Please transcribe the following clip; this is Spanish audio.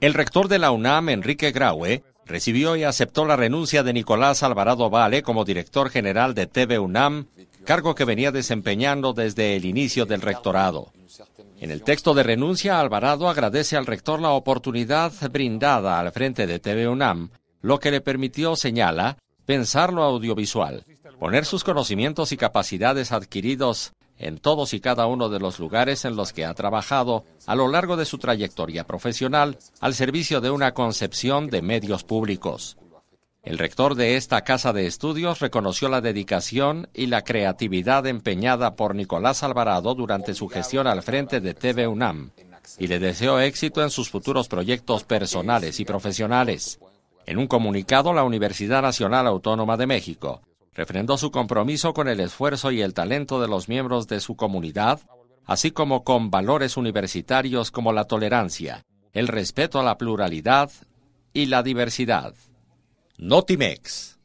El rector de la UNAM, Enrique Graue, recibió y aceptó la renuncia de Nicolás Alvarado Vale como director general de TV UNAM, cargo que venía desempeñando desde el inicio del rectorado. En el texto de renuncia, Alvarado agradece al rector la oportunidad brindada al frente de TV UNAM, lo que le permitió, señala, pensar lo audiovisual, poner sus conocimientos y capacidades adquiridos en todos y cada uno de los lugares en los que ha trabajado a lo largo de su trayectoria profesional al servicio de una concepción de medios públicos. El rector de esta casa de estudios reconoció la dedicación y la creatividad empeñada por Nicolás Alvarado durante su gestión al frente de TV UNAM y le deseó éxito en sus futuros proyectos personales y profesionales. En un comunicado, la Universidad Nacional Autónoma de México refrendó su compromiso con el esfuerzo y el talento de los miembros de su comunidad, así como con valores universitarios como la tolerancia, el respeto a la pluralidad y la diversidad. Notimex